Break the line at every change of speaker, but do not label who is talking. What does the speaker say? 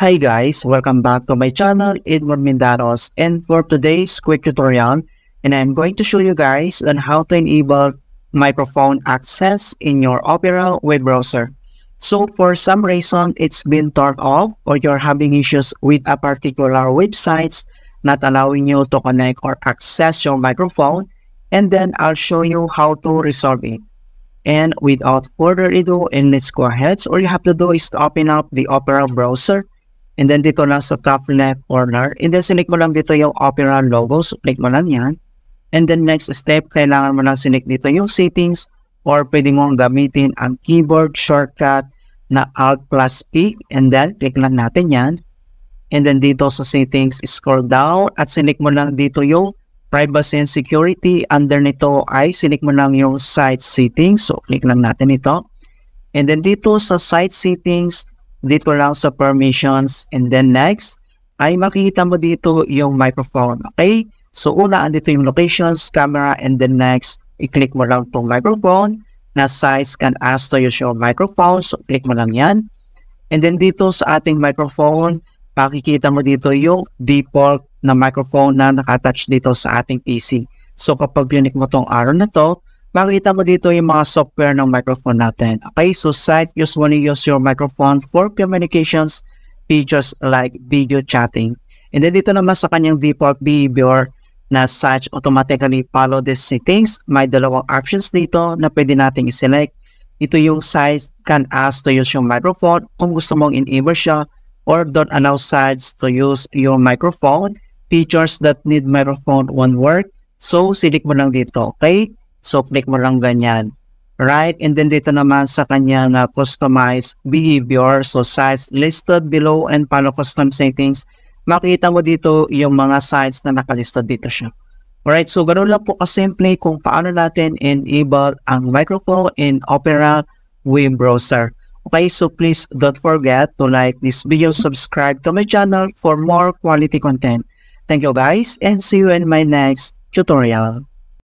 Hi guys, welcome back to my channel, Edward Mindaros and for today's quick tutorial and I'm going to show you guys on how to enable microphone access in your Opera web browser. So for some reason it's been turned off or you're having issues with a particular websites not allowing you to connect or access your microphone and then I'll show you how to resolve it. And without further ado and let's go ahead, all you have to do is to open up the Opera browser And then dito lang sa top left corner. And then sinik mo lang dito yung Opera logo. So click mo lang yan. And then next step, kailangan mo lang sinik dito yung settings or pwede mong gamitin ang keyboard shortcut na Alt plus P. And then click lang natin yan. And then dito sa settings, scroll down at sinik mo lang dito yung privacy and security. Under nito ay sinik mo lang yung site settings. So click lang natin ito. And then dito sa site settings, dito lang sa permissions and then next ay makikita mo dito yung microphone. Okay? So una, andito yung locations, camera, and then next, i-click mo lang tong microphone na size can ask to use your microphone. So click mo lang yan. And then dito sa ating microphone, makikita mo dito yung default na microphone na nakatouch dito sa ating PC. So kapag clinic mo tong arrow na to, Makita mo dito yung mga software ng microphone natin. Okay, so site usually use your microphone for communications, features like video chatting. And then dito naman sa kanyang default behavior na such automatically follow the settings. May dalawang options dito na pwede nating i-select. Ito yung size can ask to use your microphone kung gusto mong enable siya or don't allow sides to use your microphone. Features that need microphone won't work. So, silik mo lang dito, okay? So, click mo lang ganyan. Right? And then dito naman sa kanyang uh, customize behavior, so sites listed below and paano custom settings, makita mo dito yung mga sites na nakalista dito siya. Alright, so ganun lang po kasimple kung paano natin enable ang microphone in Opera web browser. Okay, so please don't forget to like this video, subscribe to my channel for more quality content. Thank you guys and see you in my next tutorial.